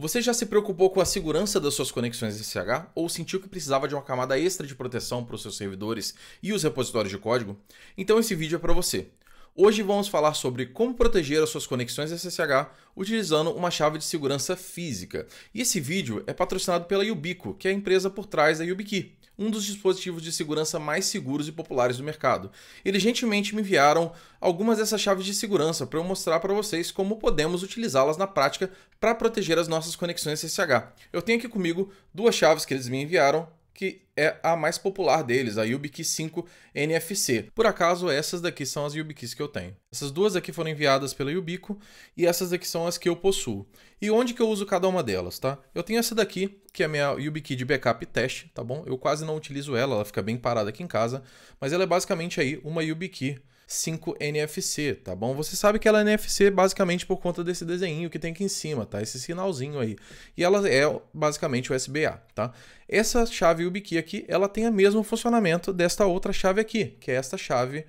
Você já se preocupou com a segurança das suas conexões SSH ou sentiu que precisava de uma camada extra de proteção para os seus servidores e os repositórios de código? Então esse vídeo é para você. Hoje vamos falar sobre como proteger as suas conexões SSH utilizando uma chave de segurança física. E esse vídeo é patrocinado pela Yubico, que é a empresa por trás da YubiKey um dos dispositivos de segurança mais seguros e populares do mercado. Eles gentilmente me enviaram algumas dessas chaves de segurança para eu mostrar para vocês como podemos utilizá-las na prática para proteger as nossas conexões SSH. Eu tenho aqui comigo duas chaves que eles me enviaram, que é a mais popular deles, a YubiKey 5 NFC. Por acaso, essas daqui são as YubiKeys que eu tenho. Essas duas aqui foram enviadas pela Yubico e essas daqui são as que eu possuo. E onde que eu uso cada uma delas, tá? Eu tenho essa daqui, que é a minha YubiKey de backup teste, tá bom? Eu quase não utilizo ela, ela fica bem parada aqui em casa, mas ela é basicamente aí uma YubiKey 5NFC, tá bom? Você sabe que ela é NFC basicamente por conta desse desenho que tem aqui em cima, tá? Esse sinalzinho aí. E ela é basicamente USB-A, tá? Essa chave YubiKey aqui, ela tem o mesmo funcionamento desta outra chave aqui, que é esta chave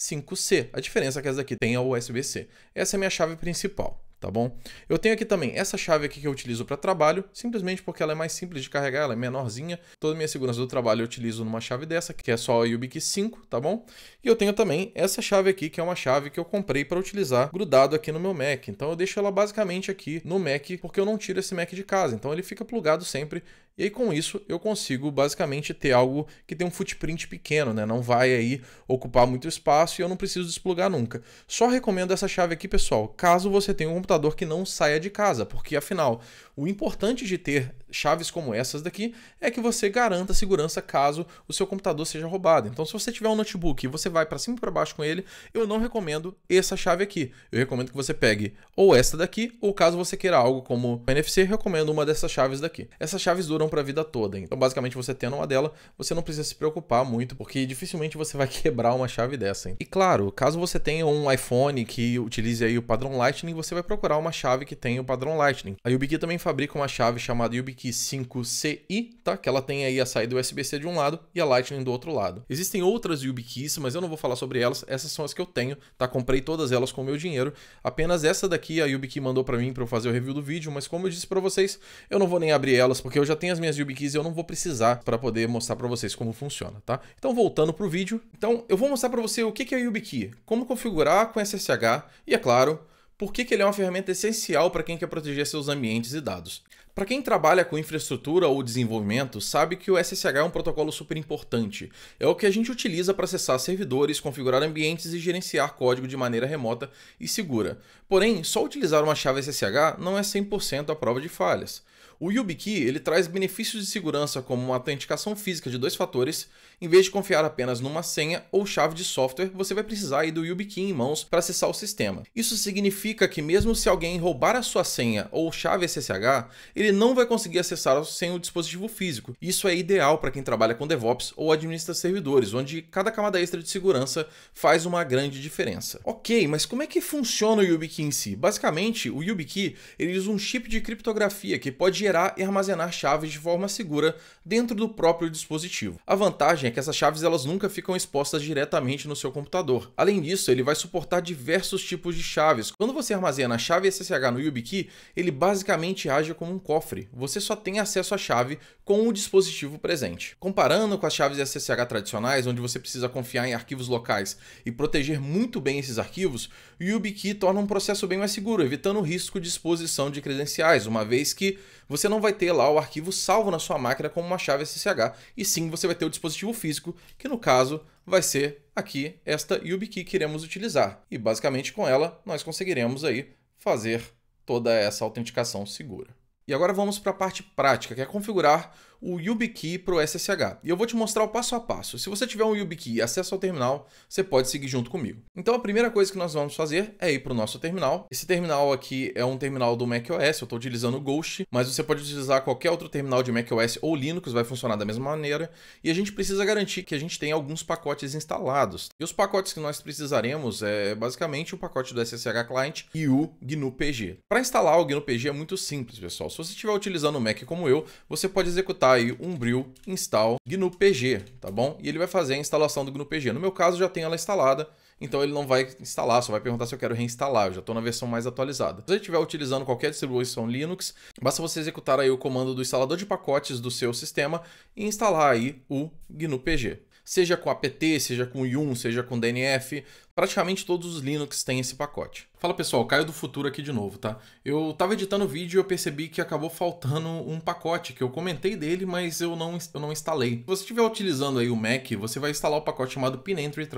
5C. A diferença é que essa daqui tem a USB-C. Essa é a minha chave principal, tá bom? Eu tenho aqui também essa chave aqui que eu utilizo para trabalho, simplesmente porque ela é mais simples de carregar, ela é menorzinha. Toda a minha segurança do trabalho eu utilizo numa chave dessa, que é só a YubiKey 5, tá bom? E eu tenho também essa chave aqui, que é uma chave que eu comprei para utilizar grudado aqui no meu Mac. Então eu deixo ela basicamente aqui no Mac, porque eu não tiro esse Mac de casa. Então ele fica plugado sempre e aí com isso eu consigo basicamente ter algo que tem um footprint pequeno, né? Não vai aí ocupar muito espaço e eu não preciso desplugar nunca. Só recomendo essa chave aqui, pessoal, caso você tenha um computador que não saia de casa, porque afinal, o importante de ter chaves como essas daqui é que você garanta segurança caso o seu computador seja roubado. Então se você tiver um notebook e você vai para cima e para baixo com ele, eu não recomendo essa chave aqui. Eu recomendo que você pegue ou esta daqui, ou caso você queira algo como NFC, recomendo uma dessas chaves daqui. Essas chaves duram duram para a vida toda. Então, basicamente, você tendo uma dela, você não precisa se preocupar muito, porque dificilmente você vai quebrar uma chave dessa. Hein? E claro, caso você tenha um iPhone que utilize aí o padrão Lightning, você vai procurar uma chave que tenha o padrão Lightning. A YubiKey também fabrica uma chave chamada YubiKey 5CI, tá? Que ela tem aí a saída USB-C de um lado e a Lightning do outro lado. Existem outras YubiKeys, mas eu não vou falar sobre elas, essas são as que eu tenho, tá? Comprei todas elas com o meu dinheiro. Apenas essa daqui a YubiKey mandou para mim para eu fazer o review do vídeo, mas como eu disse para vocês, eu não vou nem abrir elas porque eu já tenho as minhas YubiKeys eu não vou precisar para poder mostrar para vocês como funciona, tá? Então, voltando para o vídeo. Então, eu vou mostrar para você o que é a YubiKey, como configurar com SSH e, é claro, por que, que ele é uma ferramenta essencial para quem quer proteger seus ambientes e dados. Para quem trabalha com infraestrutura ou desenvolvimento, sabe que o SSH é um protocolo super importante. É o que a gente utiliza para acessar servidores, configurar ambientes e gerenciar código de maneira remota e segura. Porém, só utilizar uma chave SSH não é 100% a prova de falhas. O YubiKey ele traz benefícios de segurança como uma autenticação física de dois fatores. Em vez de confiar apenas numa senha ou chave de software, você vai precisar do YubiKey em mãos para acessar o sistema. Isso significa que mesmo se alguém roubar a sua senha ou chave SSH, ele não vai conseguir acessar sem o dispositivo físico. Isso é ideal para quem trabalha com DevOps ou administra servidores, onde cada camada extra de segurança faz uma grande diferença. Ok, mas como é que funciona o YubiKey em si? Basicamente, o YubiKey ele usa um chip de criptografia que pode gerar e armazenar chaves de forma segura dentro do próprio dispositivo. A vantagem é que essas chaves elas nunca ficam expostas diretamente no seu computador. Além disso, ele vai suportar diversos tipos de chaves. Quando você armazena a chave SSH no YubiKey, ele basicamente age como um cofre. Você só tem acesso à chave com o dispositivo presente. Comparando com as chaves SSH tradicionais, onde você precisa confiar em arquivos locais e proteger muito bem esses arquivos, o YubiKey torna um processo bem mais seguro, evitando o risco de exposição de credenciais, uma vez que você não vai ter lá o arquivo salvo na sua máquina como uma chave SSH, e sim você vai ter o dispositivo físico, que no caso vai ser aqui esta YubiKey que iremos utilizar. E basicamente com ela nós conseguiremos aí fazer toda essa autenticação segura. E agora vamos para a parte prática, que é configurar o YubiKey para o SSH. E eu vou te mostrar o passo a passo. Se você tiver um YubiKey e acesso ao terminal, você pode seguir junto comigo. Então a primeira coisa que nós vamos fazer é ir para o nosso terminal. Esse terminal aqui é um terminal do macOS, eu estou utilizando o Ghost, mas você pode utilizar qualquer outro terminal de macOS ou Linux, vai funcionar da mesma maneira. E a gente precisa garantir que a gente tem alguns pacotes instalados. E os pacotes que nós precisaremos é basicamente o pacote do SSH Client e o GNU PG. Para instalar o GNU PG é muito simples, pessoal. Se você estiver utilizando o Mac como eu, você pode executar instalar aí Umbril install GNUPG, tá bom? E ele vai fazer a instalação do GNUPG. No meu caso, já tem ela instalada, então ele não vai instalar, só vai perguntar se eu quero reinstalar, eu já estou na versão mais atualizada. Se você estiver utilizando qualquer distribuição Linux, basta você executar aí o comando do instalador de pacotes do seu sistema e instalar aí o GNUPG. seja com apt, seja com yum, seja com dnf, Praticamente todos os Linux têm esse pacote. Fala pessoal, Caio do Futuro aqui de novo, tá? Eu estava editando o vídeo e eu percebi que acabou faltando um pacote que eu comentei dele, mas eu não, eu não instalei. Se você estiver utilizando aí o Mac, você vai instalar o pacote chamado pinentry-mac.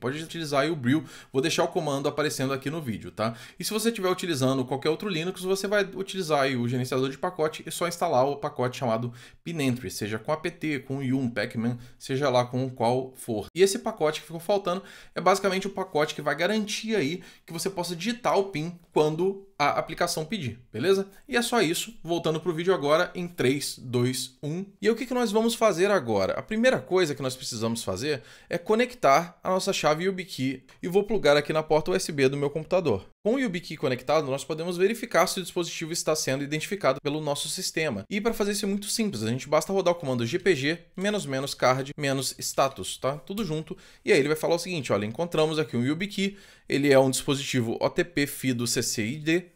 Pode utilizar aí o Brill, vou deixar o comando aparecendo aqui no vídeo, tá? E se você estiver utilizando qualquer outro Linux, você vai utilizar aí o gerenciador de pacote e só instalar o pacote chamado pinentry, seja com apt, com yum, pacman, seja lá com qual for. E esse pacote que ficou faltando é basicamente o pacote que vai garantir aí que você possa digitar o PIN quando a aplicação pedir, beleza? E é só isso, voltando para o vídeo agora em 3, 2, 1. E o que, que nós vamos fazer agora? A primeira coisa que nós precisamos fazer é conectar a nossa chave YubiKey e vou plugar aqui na porta USB do meu computador. Com o YubiKey conectado, nós podemos verificar se o dispositivo está sendo identificado pelo nosso sistema. E para fazer isso é muito simples, a gente basta rodar o comando gpg -card -status, tá? Tudo junto. E aí ele vai falar o seguinte, olha, encontramos aqui um YubiKey ele é um dispositivo OTP FIDO CCID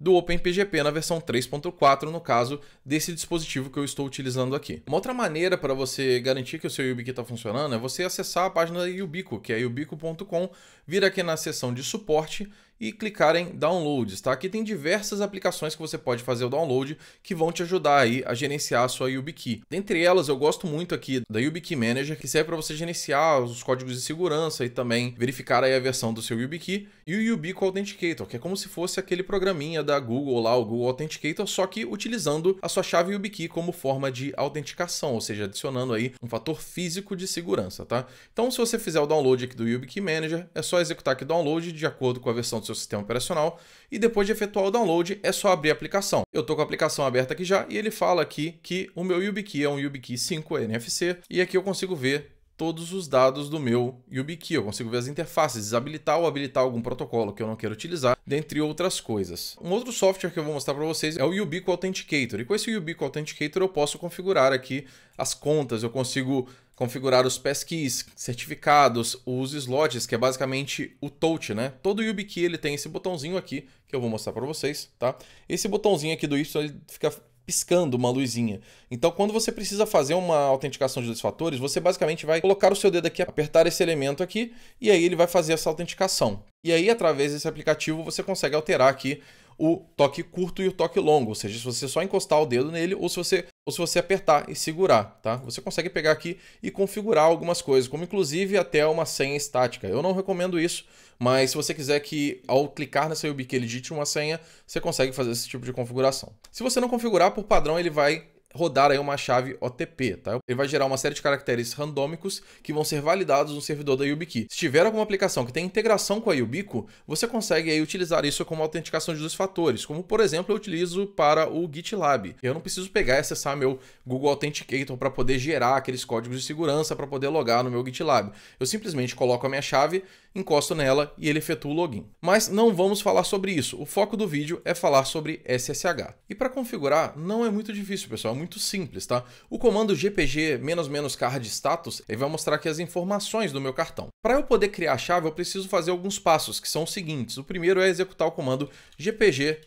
do OpenPGP na versão 3.4, no caso desse dispositivo que eu estou utilizando aqui. Uma outra maneira para você garantir que o seu YubiKey está funcionando é você acessar a página Yubico, que é yubico.com, vir aqui na seção de suporte e clicar em Downloads, tá? Aqui tem diversas aplicações que você pode fazer o download que vão te ajudar aí a gerenciar a sua YubiKey. Dentre elas, eu gosto muito aqui da YubiKey Manager, que serve para você gerenciar os códigos de segurança e também verificar aí a versão do seu YubiKey, e o YubiKey Authenticator, que é como se fosse aquele programinha da Google lá, o Google Authenticator, só que utilizando a sua chave YubiKey como forma de autenticação, ou seja, adicionando aí um fator físico de segurança, tá? Então, se você fizer o download aqui do YubiKey Manager, é só executar aqui o download de acordo com a versão do seu sistema operacional e depois de efetuar o download é só abrir a aplicação. Eu estou com a aplicação aberta aqui já e ele fala aqui que o meu YubiKey é um YubiKey 5 NFC e aqui eu consigo ver todos os dados do meu YubiKey. Eu consigo ver as interfaces, desabilitar ou habilitar algum protocolo que eu não quero utilizar, dentre outras coisas. Um outro software que eu vou mostrar para vocês é o YubiKey Authenticator. E com esse YubiKey Authenticator eu posso configurar aqui as contas, eu consigo configurar os passkeys, certificados, os slots, que é basicamente o touch, né? Todo YubiKey ele tem esse botãozinho aqui, que eu vou mostrar para vocês, tá? Esse botãozinho aqui do Y ele fica piscando uma luzinha. Então, quando você precisa fazer uma autenticação de dois fatores, você basicamente vai colocar o seu dedo aqui, apertar esse elemento aqui, e aí ele vai fazer essa autenticação. E aí, através desse aplicativo, você consegue alterar aqui o toque curto e o toque longo, ou seja, se você só encostar o dedo nele ou se você, ou se você apertar e segurar, tá? Você consegue pegar aqui e configurar algumas coisas, como inclusive até uma senha estática. Eu não recomendo isso, mas se você quiser que ao clicar nessa YubiKey ele digite uma senha, você consegue fazer esse tipo de configuração. Se você não configurar por padrão, ele vai rodar aí uma chave OTP, tá? Ele vai gerar uma série de caracteres randômicos que vão ser validados no servidor da YubiKey. Se tiver alguma aplicação que tem integração com a Yubico, você consegue aí utilizar isso como autenticação de dois fatores, como por exemplo eu utilizo para o GitLab. Eu não preciso pegar e acessar meu Google Authenticator para poder gerar aqueles códigos de segurança para poder logar no meu GitLab. Eu simplesmente coloco a minha chave, encosto nela e ele efetua o login. Mas não vamos falar sobre isso. O foco do vídeo é falar sobre SSH. E para configurar não é muito difícil, pessoal. É muito muito simples, tá? O comando gpg "-card status" ele vai mostrar aqui as informações do meu cartão. Para eu poder criar a chave, eu preciso fazer alguns passos, que são os seguintes. O primeiro é executar o comando gpg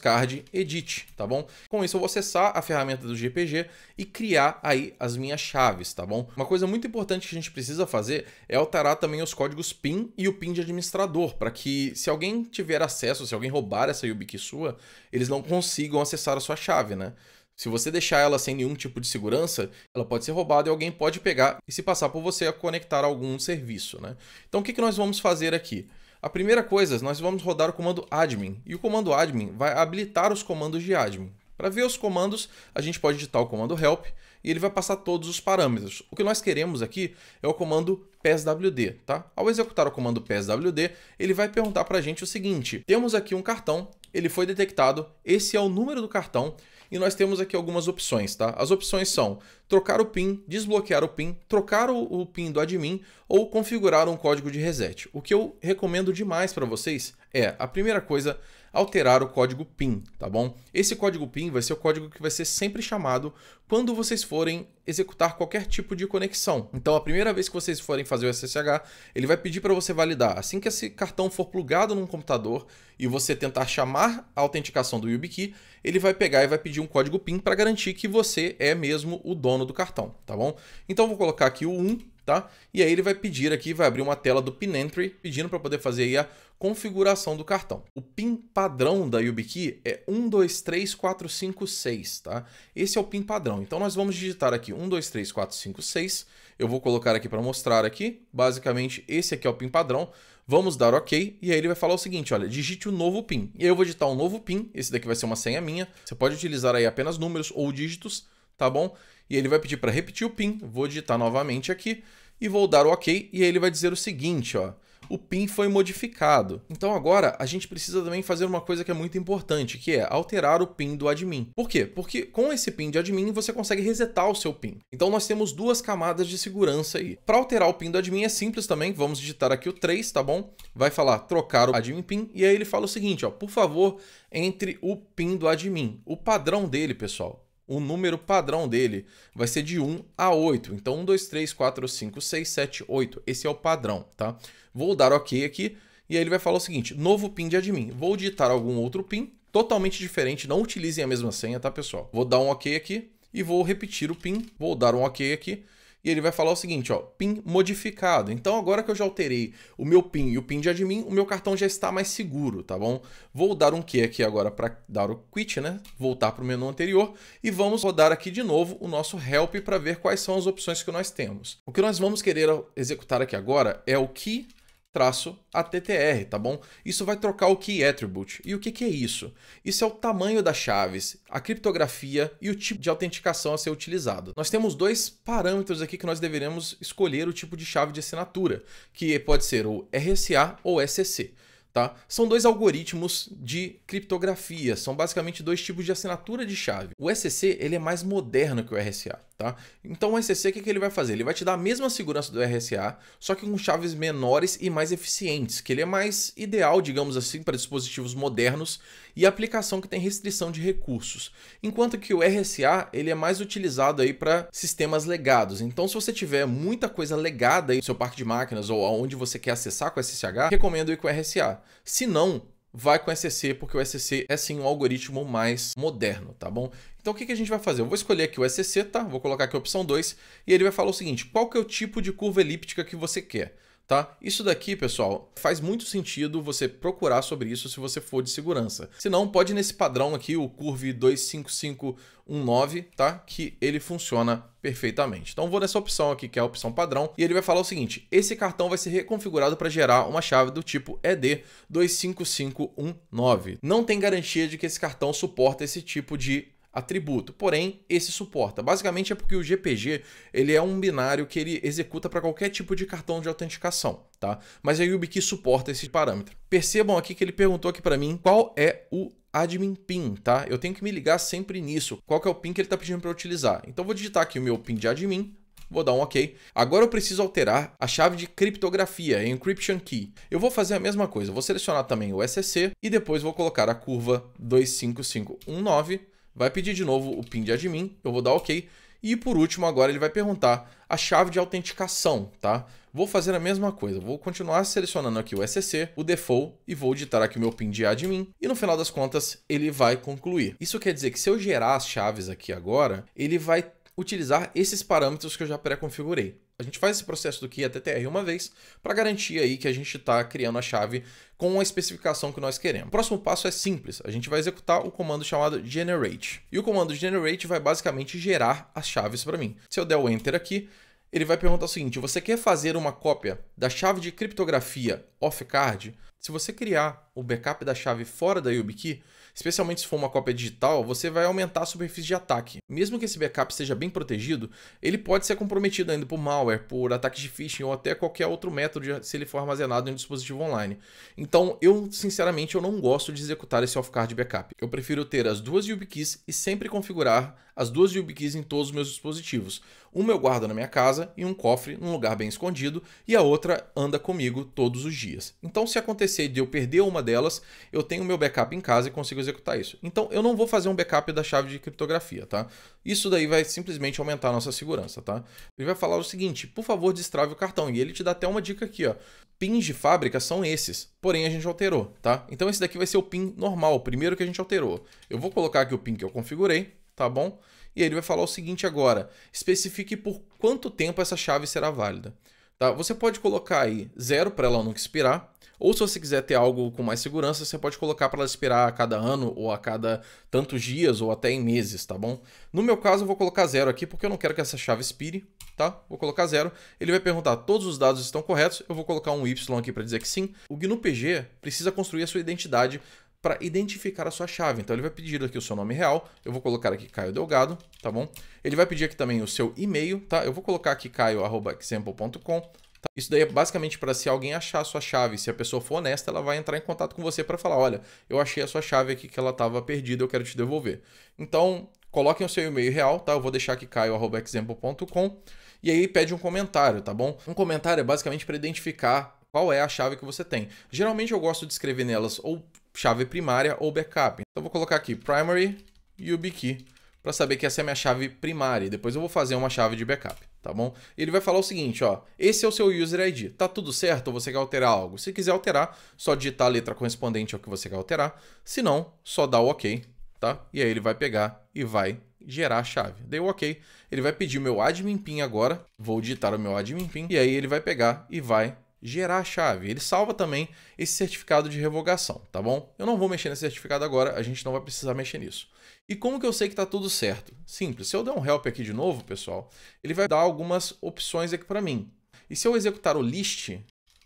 "-card edit", tá bom? Com isso eu vou acessar a ferramenta do gpg e criar aí as minhas chaves, tá bom? Uma coisa muito importante que a gente precisa fazer é alterar também os códigos PIN e o PIN de administrador, para que se alguém tiver acesso, se alguém roubar essa YubiKey sua, eles não consigam acessar a sua chave, né? Se você deixar ela sem nenhum tipo de segurança, ela pode ser roubada e alguém pode pegar e se passar por você a conectar algum serviço. Né? Então o que, que nós vamos fazer aqui? A primeira coisa, nós vamos rodar o comando admin e o comando admin vai habilitar os comandos de admin. Para ver os comandos, a gente pode digitar o comando help e ele vai passar todos os parâmetros. O que nós queremos aqui é o comando PSWD, tá? Ao executar o comando PSWD, ele vai perguntar para a gente o seguinte, temos aqui um cartão, ele foi detectado, esse é o número do cartão e nós temos aqui algumas opções, tá? As opções são trocar o PIN, desbloquear o PIN, trocar o, o PIN do admin ou configurar um código de reset. O que eu recomendo demais para vocês é, a primeira coisa, alterar o código PIN, tá bom? Esse código PIN vai ser o código que vai ser sempre chamado quando vocês forem executar qualquer tipo de conexão. Então, a primeira vez que vocês forem fazer o SSH, ele vai pedir para você validar. Assim que esse cartão for plugado num computador e você tentar chamar a autenticação do YubiKey, ele vai pegar e vai pedir um código PIN para garantir que você é mesmo o dono do cartão, tá bom? Então, vou colocar aqui o 1 tá? E aí ele vai pedir aqui, vai abrir uma tela do PIN Entry, pedindo para poder fazer aí a configuração do cartão. O PIN padrão da YubiKey é 123456, tá? Esse é o PIN padrão. Então nós vamos digitar aqui 123456. Eu vou colocar aqui para mostrar aqui. Basicamente, esse aqui é o PIN padrão. Vamos dar OK e aí ele vai falar o seguinte, olha, digite o um novo PIN. E aí eu vou digitar um novo PIN, esse daqui vai ser uma senha minha. Você pode utilizar aí apenas números ou dígitos, tá bom? e ele vai pedir para repetir o PIN, vou digitar novamente aqui e vou dar o OK e aí ele vai dizer o seguinte, ó, o PIN foi modificado. Então agora a gente precisa também fazer uma coisa que é muito importante, que é alterar o PIN do admin. Por quê? Porque com esse PIN de admin você consegue resetar o seu PIN. Então nós temos duas camadas de segurança aí. Para alterar o PIN do admin é simples também, vamos digitar aqui o 3, tá bom? Vai falar trocar o admin PIN e aí ele fala o seguinte, ó, por favor, entre o PIN do admin. O padrão dele, pessoal, o número padrão dele vai ser de 1 a 8. Então, 1, 2, 3, 4, 5, 6, 7, 8. Esse é o padrão, tá? Vou dar OK aqui e aí ele vai falar o seguinte, novo PIN de admin. Vou digitar algum outro PIN, totalmente diferente, não utilizem a mesma senha, tá, pessoal? Vou dar um OK aqui e vou repetir o PIN, vou dar um OK aqui e ele vai falar o seguinte, ó, PIN modificado. Então agora que eu já alterei o meu PIN e o PIN de admin, o meu cartão já está mais seguro, tá bom? Vou dar um que aqui agora para dar o quit, né? Voltar para o menu anterior e vamos rodar aqui de novo o nosso help para ver quais são as opções que nós temos. O que nós vamos querer executar aqui agora é o key traço ATTR, tá bom? Isso vai trocar o Key Attribute. E o que, que é isso? Isso é o tamanho das chaves, a criptografia e o tipo de autenticação a ser utilizado. Nós temos dois parâmetros aqui que nós deveremos escolher o tipo de chave de assinatura, que pode ser o RSA ou SSC, Tá? São dois algoritmos de criptografia, são basicamente dois tipos de assinatura de chave. O SSC ele é mais moderno que o RSA. Tá? Então o SCC, o que, que ele vai fazer? Ele vai te dar a mesma segurança do RSA, só que com chaves menores e mais eficientes, que ele é mais ideal, digamos assim, para dispositivos modernos e aplicação que tem restrição de recursos. Enquanto que o RSA, ele é mais utilizado aí para sistemas legados. Então se você tiver muita coisa legada aí no seu parque de máquinas ou aonde você quer acessar com o SSH, recomendo ir com o RSA. Se não, vai com o SCC, porque o SCC é sim um algoritmo mais moderno, tá bom? Então o que, a gente vai fazer? Eu vou escolher aqui o SCC, tá? Vou colocar aqui a opção 2 e ele vai falar o seguinte, qual que é o tipo de curva elíptica que você quer? tá? Isso daqui, pessoal, faz muito sentido você procurar sobre isso se você for de segurança. Se não, pode ir nesse padrão aqui, o Curve 25519, tá? Que ele funciona perfeitamente. Então vou nessa opção aqui, que é a opção padrão, e ele vai falar o seguinte, esse cartão vai ser reconfigurado para gerar uma chave do tipo ED25519. Não tem garantia de que esse cartão suporta esse tipo de atributo. Porém, esse suporta. Basicamente é porque o GPG ele é um binário que ele executa para qualquer tipo de cartão de autenticação, tá? Mas a YubiKey suporta esse parâmetro. Percebam aqui que ele perguntou aqui para mim qual é o admin PIN, tá? Eu tenho que me ligar sempre nisso. Qual que é o PIN que ele está pedindo para utilizar? Então vou digitar aqui o meu PIN de admin, vou dar um OK. Agora eu preciso alterar a chave de criptografia, Encryption Key. Eu vou fazer a mesma coisa, vou selecionar também o SSC e depois vou colocar a curva 25519 Vai pedir de novo o PIN de admin, eu vou dar OK. E por último, agora ele vai perguntar a chave de autenticação, tá? Vou fazer a mesma coisa, vou continuar selecionando aqui o SCC, o default e vou digitar aqui o meu PIN de admin e no final das contas ele vai concluir. Isso quer dizer que se eu gerar as chaves aqui agora, ele vai utilizar esses parâmetros que eu já pré-configurei a gente faz esse processo do key até TR uma vez para garantir aí que a gente está criando a chave com a especificação que nós queremos. O próximo passo é simples, a gente vai executar o comando chamado generate. E o comando generate vai basicamente gerar as chaves para mim. Se eu der o enter aqui, ele vai perguntar o seguinte, você quer fazer uma cópia da chave de criptografia off-card? Se você criar o backup da chave fora da YubiKey, Especialmente se for uma cópia digital, você vai aumentar a superfície de ataque. Mesmo que esse backup seja bem protegido, ele pode ser comprometido ainda por malware, por ataques de phishing ou até qualquer outro método se ele for armazenado em um dispositivo online. Então, eu sinceramente eu não gosto de executar esse off-card backup. Eu prefiro ter as duas YubiKeys e sempre configurar as duas YubiKeys em todos os meus dispositivos. Uma eu guardo na minha casa, e um cofre, num lugar bem escondido, e a outra anda comigo todos os dias. Então, se acontecer de eu perder uma delas, eu tenho meu backup em casa e consigo executar isso. Então, eu não vou fazer um backup da chave de criptografia, tá? Isso daí vai simplesmente aumentar a nossa segurança, tá? Ele vai falar o seguinte: por favor, destrave o cartão. E ele te dá até uma dica aqui, ó. Pins de fábrica são esses, porém a gente alterou, tá? Então esse daqui vai ser o pin normal, o primeiro que a gente alterou. Eu vou colocar aqui o pin que eu configurei, tá bom? E aí ele vai falar o seguinte agora: especifique por quanto tempo essa chave será válida. Tá? Você pode colocar aí zero para ela nunca expirar, ou se você quiser ter algo com mais segurança, você pode colocar para ela expirar a cada ano, ou a cada tantos dias, ou até em meses, tá bom? No meu caso, eu vou colocar zero aqui, porque eu não quero que essa chave expire, tá? Vou colocar zero. Ele vai perguntar, todos os dados estão corretos? Eu vou colocar um Y aqui para dizer que sim. O GNUPG precisa construir a sua identidade para identificar a sua chave. Então ele vai pedir aqui o seu nome real, eu vou colocar aqui Caio Delgado, tá bom? Ele vai pedir aqui também o seu e-mail, tá? Eu vou colocar aqui caio@example.com. Tá? Isso daí é basicamente para se alguém achar a sua chave, se a pessoa for honesta, ela vai entrar em contato com você para falar, olha, eu achei a sua chave aqui que ela estava perdida, eu quero te devolver. Então, coloquem o seu e-mail real, tá? Eu vou deixar aqui caio@example.com. E aí pede um comentário, tá bom? Um comentário é basicamente para identificar qual é a chave que você tem. Geralmente eu gosto de escrever nelas ou chave primária ou backup. Então vou colocar aqui primary YubiKey para saber que essa é a minha chave primária. Depois eu vou fazer uma chave de backup, tá bom? Ele vai falar o seguinte, ó, esse é o seu user ID. Tá tudo certo ou você quer alterar algo? Se quiser alterar, só digitar a letra correspondente ao que você quer alterar. Se não, só dá o OK, tá? E aí ele vai pegar e vai gerar a chave. Dei o OK. Ele vai pedir meu admin PIN agora. Vou digitar o meu admin PIN e aí ele vai pegar e vai gerar a chave. Ele salva também esse certificado de revogação, tá bom? Eu não vou mexer nesse certificado agora, a gente não vai precisar mexer nisso. E como que eu sei que está tudo certo? Simples, se eu der um help aqui de novo, pessoal, ele vai dar algumas opções aqui para mim. E se eu executar o list,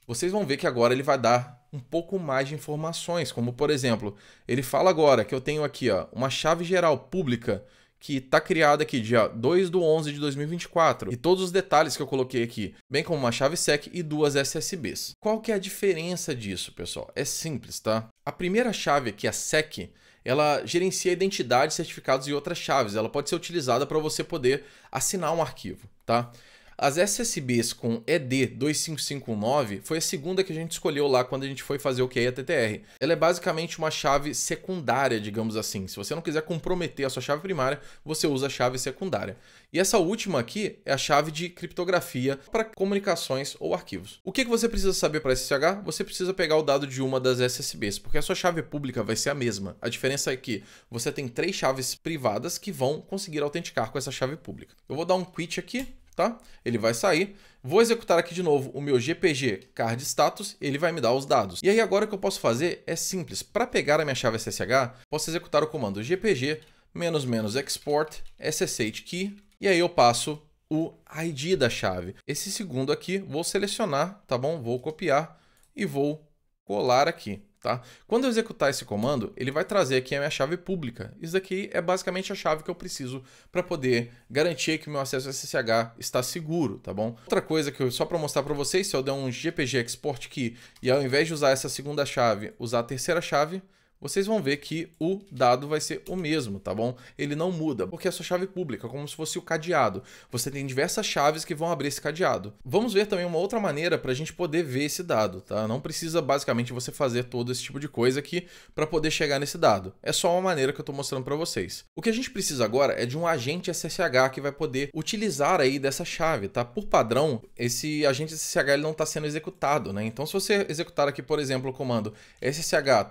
vocês vão ver que agora ele vai dar um pouco mais de informações, como por exemplo, ele fala agora que eu tenho aqui ó, uma chave geral pública que está criada aqui dia 2 do 11 de 2024 e todos os detalhes que eu coloquei aqui, bem como uma chave SEC e duas SSBs. Qual que é a diferença disso, pessoal? É simples, tá? A primeira chave aqui, a SEC, ela gerencia identidades, certificados e outras chaves. Ela pode ser utilizada para você poder assinar um arquivo, tá? As SSBs com ED2559 foi a segunda que a gente escolheu lá quando a gente foi fazer o QE TTR. Ela é basicamente uma chave secundária, digamos assim. Se você não quiser comprometer a sua chave primária, você usa a chave secundária. E essa última aqui é a chave de criptografia para comunicações ou arquivos. O que você precisa saber para SSH? Você precisa pegar o dado de uma das SSBs, porque a sua chave pública vai ser a mesma. A diferença é que você tem três chaves privadas que vão conseguir autenticar com essa chave pública. Eu vou dar um quit aqui tá? Ele vai sair. Vou executar aqui de novo o meu GPG card status, ele vai me dar os dados. E aí agora o que eu posso fazer é simples. Para pegar a minha chave SSH, posso executar o comando GPG export SSH key e aí eu passo o ID da chave. Esse segundo aqui vou selecionar, tá bom? Vou copiar e vou colar aqui. Tá? Quando eu executar esse comando, ele vai trazer aqui a minha chave pública. Isso daqui é basicamente a chave que eu preciso para poder garantir que o meu acesso SSH está seguro, tá bom? Outra coisa que eu só para mostrar para vocês, se eu der um GPG export key e ao invés de usar essa segunda chave, usar a terceira chave, vocês vão ver que o dado vai ser o mesmo, tá bom? Ele não muda, porque é sua chave pública, como se fosse o cadeado. Você tem diversas chaves que vão abrir esse cadeado. Vamos ver também uma outra maneira para a gente poder ver esse dado, tá? Não precisa basicamente você fazer todo esse tipo de coisa aqui para poder chegar nesse dado. É só uma maneira que eu estou mostrando para vocês. O que a gente precisa agora é de um agente SSH que vai poder utilizar aí dessa chave, tá? Por padrão, esse agente SSH ele não está sendo executado, né? Então se você executar aqui, por exemplo, o comando ssh-add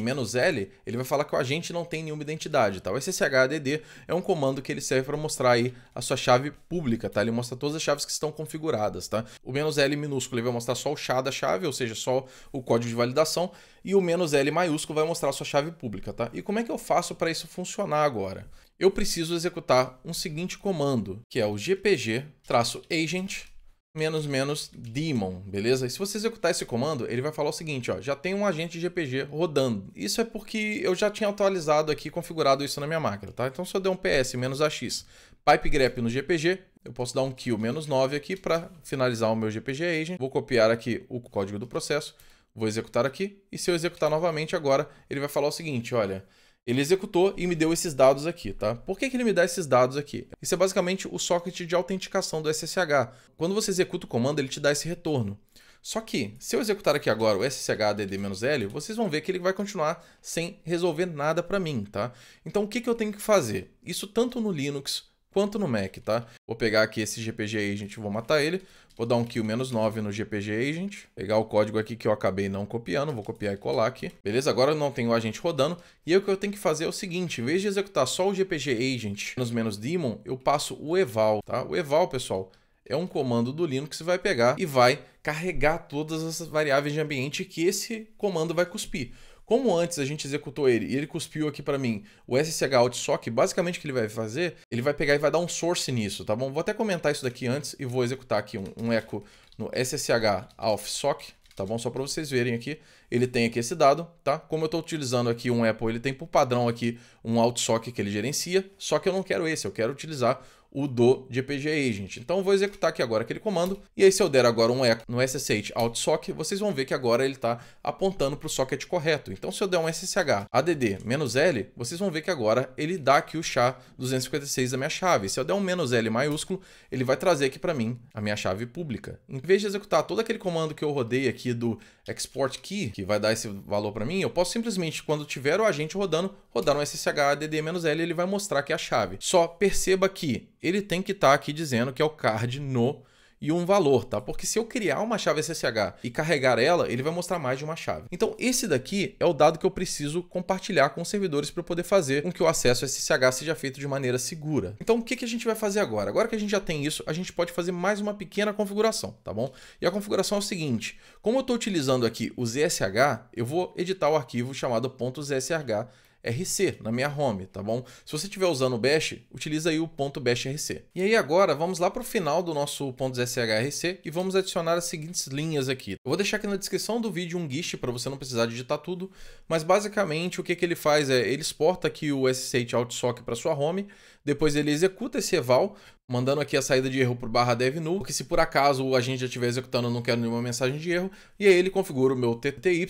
menos "-l", ele vai falar que o agente não tem nenhuma identidade, tá? O SSHDD é um comando que ele serve para mostrar aí a sua chave pública, tá? Ele mostra todas as chaves que estão configuradas, tá? O menos "-l", minúsculo, ele vai mostrar só o chá da chave, ou seja, só o código de validação, e o menos "-l", maiúsculo, vai mostrar a sua chave pública, tá? E como é que eu faço para isso funcionar agora? Eu preciso executar um seguinte comando, que é o gpg-agent menos menos daemon, beleza? E se você executar esse comando, ele vai falar o seguinte, ó, já tem um agente GPG rodando. Isso é porque eu já tinha atualizado aqui, configurado isso na minha máquina, tá? Então se eu der um PS menos AX, pipe grep no GPG, eu posso dar um kill menos 9 aqui para finalizar o meu GPG agent. Vou copiar aqui o código do processo, vou executar aqui, e se eu executar novamente agora, ele vai falar o seguinte, olha, ele executou e me deu esses dados aqui, tá? Por que, que ele me dá esses dados aqui? Isso é basicamente o socket de autenticação do SSH. Quando você executa o comando, ele te dá esse retorno. Só que, se eu executar aqui agora o add l vocês vão ver que ele vai continuar sem resolver nada para mim, tá? Então, o que, que eu tenho que fazer? Isso tanto no Linux quanto no Mac, tá? Vou pegar aqui esse GPG aí, gente, vou matar ele. Vou dar um kill menos 9 no GPG Agent. Pegar o código aqui que eu acabei não copiando. Vou copiar e colar aqui. Beleza? Agora eu não tenho o agente rodando. E aí o que eu tenho que fazer é o seguinte. Em vez de executar só o GPG Agent menos menos daemon, eu passo o eval, tá? O eval, pessoal, é um comando do Linux que você vai pegar e vai carregar todas as variáveis de ambiente que esse comando vai cuspir. Como antes a gente executou ele e ele cuspiu aqui para mim o SSH OutSock, basicamente o que ele vai fazer, ele vai pegar e vai dar um source nisso, tá bom? Vou até comentar isso daqui antes e vou executar aqui um, um echo no SSH AuthSock, tá bom? Só para vocês verem aqui, ele tem aqui esse dado, tá? Como eu estou utilizando aqui um Apple, ele tem por padrão aqui um OutSock que ele gerencia, só que eu não quero esse, eu quero utilizar o do GPG Agent. Então vou executar aqui agora aquele comando, e aí se eu der agora um echo no SSH outsock, vocês vão ver que agora ele está apontando para o socket correto. Então se eu der um SSH add-l, vocês vão ver que agora ele dá aqui o SHA-256 da minha chave. Se eu der um "-l", maiúsculo, ele vai trazer aqui para mim a minha chave pública. Em vez de executar todo aquele comando que eu rodei aqui do export key, que vai dar esse valor para mim, eu posso simplesmente, quando tiver o agente rodando, rodar um SSH add-l, ele vai mostrar aqui a chave. Só perceba que ele tem que estar tá aqui dizendo que é o card no e um valor, tá? Porque se eu criar uma chave SSH e carregar ela, ele vai mostrar mais de uma chave. Então, esse daqui é o dado que eu preciso compartilhar com os servidores para poder fazer com que o acesso SSH seja feito de maneira segura. Então, o que, que a gente vai fazer agora? Agora que a gente já tem isso, a gente pode fazer mais uma pequena configuração, tá bom? E a configuração é o seguinte, como eu estou utilizando aqui o ZSH, eu vou editar o arquivo chamado .zsh .rc na minha home, tá bom? Se você estiver usando o Bash, utiliza aí o .bashrc. E aí agora, vamos lá para o final do nosso shrc e vamos adicionar as seguintes linhas aqui. Eu vou deixar aqui na descrição do vídeo um gist para você não precisar digitar tudo, mas basicamente o que, que ele faz é, ele exporta aqui o SSH OutSock para sua home, depois ele executa esse eval, mandando aqui a saída de erro para o barra dev null, que se por acaso o agente já estiver executando, eu não quero nenhuma mensagem de erro. E aí ele configura o meu TTY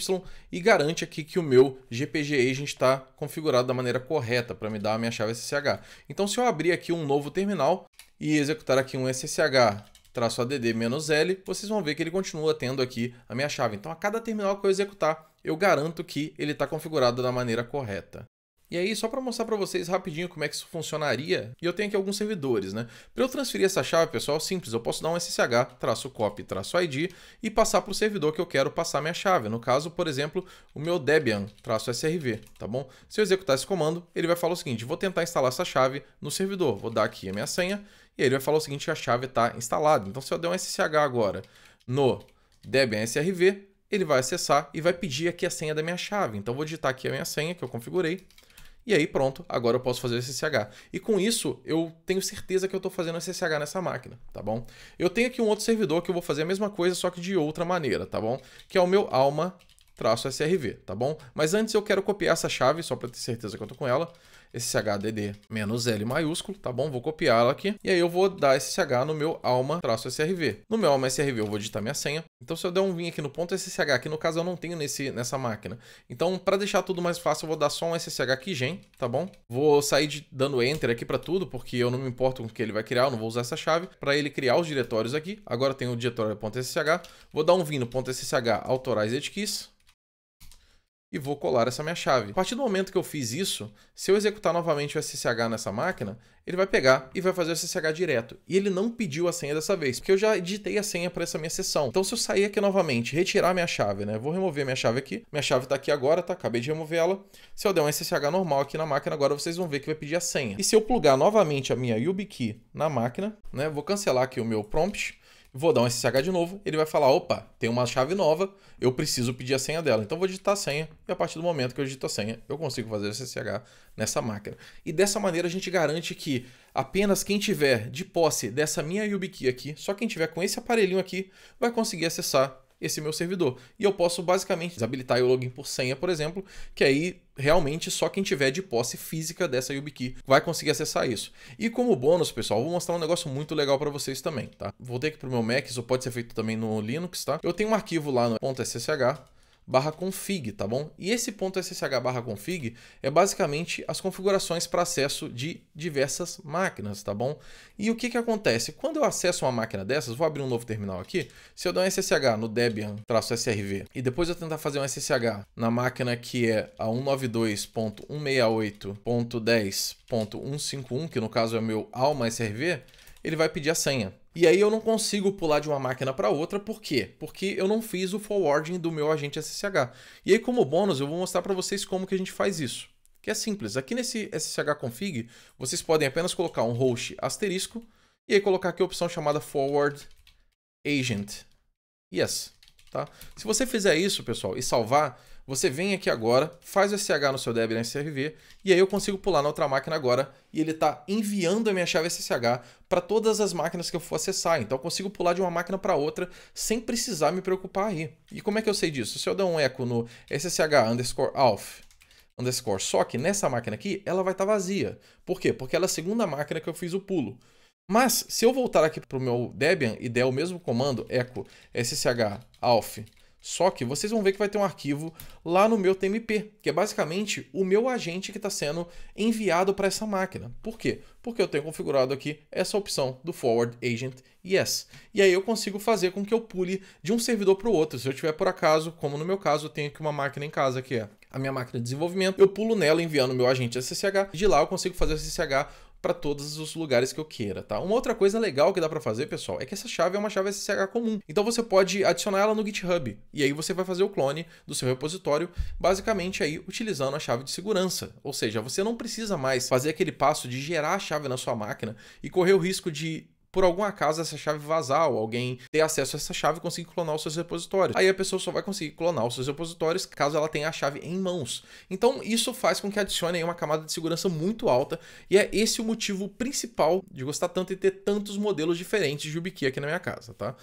e garante aqui que o meu GPG agent está configurado da maneira correta para me dar a minha chave SSH. Então se eu abrir aqui um novo terminal e executar aqui um SSH traço add-l, vocês vão ver que ele continua tendo aqui a minha chave. Então, a cada terminal que eu executar, eu garanto que ele está configurado da maneira correta. E aí, só para mostrar para vocês rapidinho como é que isso funcionaria, e eu tenho aqui alguns servidores, né? Para eu transferir essa chave, pessoal, simples, eu posso dar um ssh-copy-id e passar para o servidor que eu quero passar minha chave. No caso, por exemplo, o meu debian-srv, tá bom? Se eu executar esse comando, ele vai falar o seguinte, vou tentar instalar essa chave no servidor, vou dar aqui a minha senha, e aí ele vai falar o seguinte, a chave está instalada. Então, se eu der um ssh agora no debian-srv, ele vai acessar e vai pedir aqui a senha da minha chave. Então, vou digitar aqui a minha senha que eu configurei, e aí pronto, agora eu posso fazer o SSH. E com isso, eu tenho certeza que eu estou fazendo SSH nessa máquina, tá bom? Eu tenho aqui um outro servidor que eu vou fazer a mesma coisa, só que de outra maneira, tá bom? Que é o meu Alma SRV, tá bom? Mas antes eu quero copiar essa chave, só para ter certeza que eu estou com ela esse HDD menos L maiúsculo, tá bom? Vou copiá-la aqui. E aí eu vou dar esse SSH no meu alma-srv. No meu alma-srv eu vou digitar minha senha. Então se eu der um vim aqui no ponto .ssh, que no caso eu não tenho nesse, nessa máquina. Então para deixar tudo mais fácil eu vou dar só um SSH keygen, tá bom? Vou sair de, dando enter aqui para tudo, porque eu não me importo com o que ele vai criar, eu não vou usar essa chave. Para ele criar os diretórios aqui, agora tem o diretório.ssh. Vou dar um vim no .ssh autorize edkeys e vou colar essa minha chave. A partir do momento que eu fiz isso, se eu executar novamente o SSH nessa máquina, ele vai pegar e vai fazer o SSH direto. E ele não pediu a senha dessa vez, porque eu já editei a senha para essa minha sessão. Então se eu sair aqui novamente, retirar minha chave, né? Vou remover minha chave aqui. Minha chave está aqui agora, tá? Acabei de remover ela. Se eu der um SSH normal aqui na máquina, agora vocês vão ver que vai pedir a senha. E se eu plugar novamente a minha YubiKey na máquina, né? Vou cancelar aqui o meu prompt vou dar um SSH de novo, ele vai falar, opa, tem uma chave nova, eu preciso pedir a senha dela. Então vou digitar a senha e a partir do momento que eu digito a senha, eu consigo fazer o SSH nessa máquina. E dessa maneira a gente garante que apenas quem tiver de posse dessa minha YubiKey aqui, só quem tiver com esse aparelhinho aqui, vai conseguir acessar esse meu servidor. E eu posso basicamente desabilitar o login por senha, por exemplo, que aí realmente só quem tiver de posse física dessa YubiKey vai conseguir acessar isso. E como bônus, pessoal, vou mostrar um negócio muito legal para vocês também, tá? Voltei aqui pro meu Mac, isso pode ser feito também no Linux, tá? Eu tenho um arquivo lá no .ssh barra config, tá bom? E esse ponto .ssh barra config é basicamente as configurações para acesso de diversas máquinas, tá bom? E o que, que acontece? Quando eu acesso uma máquina dessas, vou abrir um novo terminal aqui, se eu der um SSH no Debian-SRV e depois eu tentar fazer um SSH na máquina que é a 192.168.10.151, que no caso é o meu Alma SRV, ele vai pedir a senha. E aí eu não consigo pular de uma máquina para outra, por quê? Porque eu não fiz o forwarding do meu agente SSH. E aí como bônus eu vou mostrar para vocês como que a gente faz isso. Que é simples, aqui nesse SSH config, vocês podem apenas colocar um host asterisco e aí colocar aqui a opção chamada forward agent. Yes, tá? Se você fizer isso, pessoal, e salvar, você vem aqui agora, faz o SH no seu Debian SRV e aí eu consigo pular na outra máquina agora e ele está enviando a minha chave SSH para todas as máquinas que eu for acessar. Então eu consigo pular de uma máquina para outra sem precisar me preocupar aí. E como é que eu sei disso? Se eu der um eco no SSH underscore off underscore sock nessa máquina aqui, ela vai estar tá vazia. Por quê? Porque ela é a segunda máquina que eu fiz o pulo. Mas se eu voltar aqui para o meu Debian e der o mesmo comando echo ssh alf só que vocês vão ver que vai ter um arquivo lá no meu TMP, que é basicamente o meu agente que está sendo enviado para essa máquina. Por quê? Porque eu tenho configurado aqui essa opção do Forward Agent Yes. E aí eu consigo fazer com que eu pule de um servidor para o outro. Se eu tiver por acaso, como no meu caso, eu tenho aqui uma máquina em casa que é a minha máquina de desenvolvimento, eu pulo nela enviando o meu agente SSH, de lá eu consigo fazer SSH para todos os lugares que eu queira, tá? Uma outra coisa legal que dá para fazer, pessoal, é que essa chave é uma chave SSH comum. Então você pode adicionar ela no GitHub e aí você vai fazer o clone do seu repositório, basicamente aí utilizando a chave de segurança. Ou seja, você não precisa mais fazer aquele passo de gerar a chave na sua máquina e correr o risco de por algum acaso essa chave vazar ou alguém ter acesso a essa chave e conseguir clonar os seus repositórios. Aí a pessoa só vai conseguir clonar os seus repositórios caso ela tenha a chave em mãos. Então isso faz com que adicione uma camada de segurança muito alta e é esse o motivo principal de gostar tanto e ter tantos modelos diferentes de YubiKey aqui na minha casa, tá?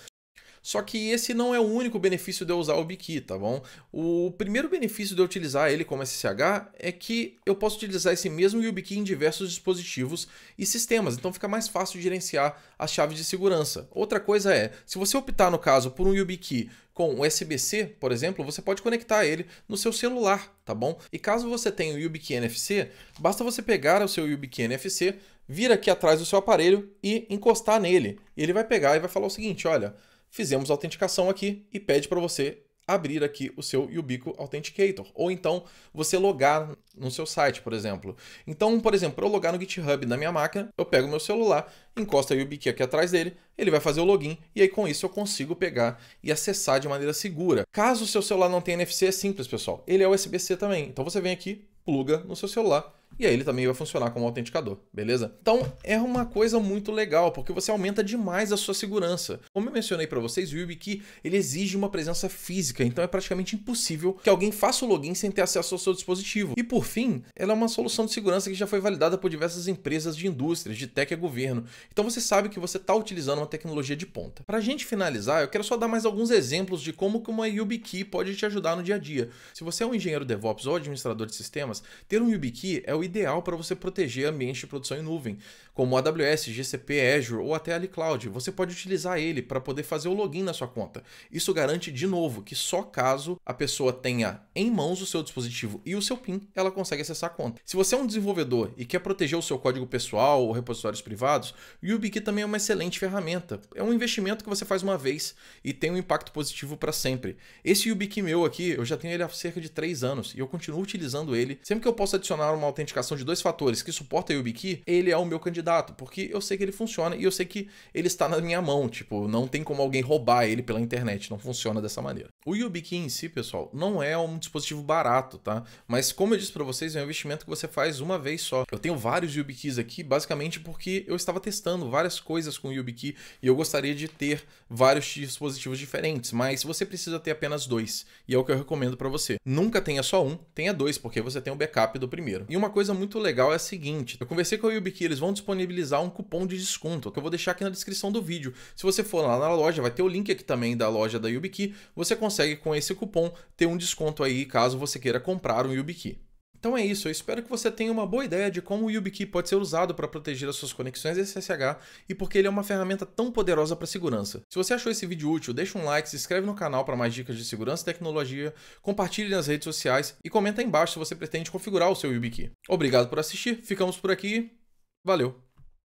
Só que esse não é o único benefício de eu usar o Biki, tá bom? O primeiro benefício de eu utilizar ele como SSH é que eu posso utilizar esse mesmo YubiKey em diversos dispositivos e sistemas, então fica mais fácil gerenciar as chaves de segurança. Outra coisa é, se você optar no caso por um YubiKey com USB-C, por exemplo, você pode conectar ele no seu celular, tá bom? E caso você tenha o YubiKey NFC, basta você pegar o seu YubiKey NFC, vir aqui atrás do seu aparelho e encostar nele. Ele vai pegar e vai falar o seguinte, olha, fizemos a autenticação aqui e pede para você abrir aqui o seu Yubico Authenticator, ou então você logar no seu site, por exemplo. Então, por exemplo, para eu logar no GitHub na minha máquina, eu pego meu celular, encosto a YubiKey aqui atrás dele, ele vai fazer o login e aí com isso eu consigo pegar e acessar de maneira segura. Caso o seu celular não tenha NFC, é simples, pessoal. Ele é USB-C também. Então você vem aqui, pluga no seu celular e aí ele também vai funcionar como autenticador, beleza? Então é uma coisa muito legal, porque você aumenta demais a sua segurança. Como eu mencionei para vocês, o YubiKey ele exige uma presença física, então é praticamente impossível que alguém faça o login sem ter acesso ao seu dispositivo. E por fim, ela é uma solução de segurança que já foi validada por diversas empresas de indústrias, de tech e governo. Então você sabe que você está utilizando uma tecnologia de ponta. Para a gente finalizar, eu quero só dar mais alguns exemplos de como uma YubiKey pode te ajudar no dia a dia. Se você é um engenheiro DevOps ou administrador de sistemas, ter um YubiKey é o ideal para você proteger ambientes de produção em nuvem, como AWS, GCP, Azure ou até Ali Cloud. Você pode utilizar ele para poder fazer o login na sua conta. Isso garante, de novo, que só caso a pessoa tenha em mãos o seu dispositivo e o seu PIN, ela consegue acessar a conta. Se você é um desenvolvedor e quer proteger o seu código pessoal ou repositórios privados, o YubiKey também é uma excelente ferramenta. É um investimento que você faz uma vez e tem um impacto positivo para sempre. Esse YubiKey meu aqui, eu já tenho ele há cerca de 3 anos e eu continuo utilizando ele sempre que eu posso adicionar uma autenticação autenticação de dois fatores que suporta o YubiKey, ele é o meu candidato, porque eu sei que ele funciona e eu sei que ele está na minha mão, tipo, não tem como alguém roubar ele pela internet, não funciona dessa maneira. O YubiKey em si, pessoal, não é um dispositivo barato, tá? Mas como eu disse para vocês, é um investimento que você faz uma vez só. Eu tenho vários YubiKeys aqui, basicamente porque eu estava testando várias coisas com o YubiKey e eu gostaria de ter vários dispositivos diferentes, mas você precisa ter apenas dois, e é o que eu recomendo para você. Nunca tenha só um, tenha dois, porque você tem o backup do primeiro. E uma coisa muito legal é a seguinte: eu conversei com a Yubi que eles vão disponibilizar um cupom de desconto que eu vou deixar aqui na descrição do vídeo. Se você for lá na loja, vai ter o link aqui também da loja da YubiKey. Você consegue com esse cupom ter um desconto aí caso você queira comprar um YubiKey. Então é isso, eu espero que você tenha uma boa ideia de como o YubiKey pode ser usado para proteger as suas conexões SSH e porque ele é uma ferramenta tão poderosa para segurança. Se você achou esse vídeo útil, deixa um like, se inscreve no canal para mais dicas de segurança e tecnologia, compartilhe nas redes sociais e comenta aí embaixo se você pretende configurar o seu YubiKey. Obrigado por assistir, ficamos por aqui, valeu!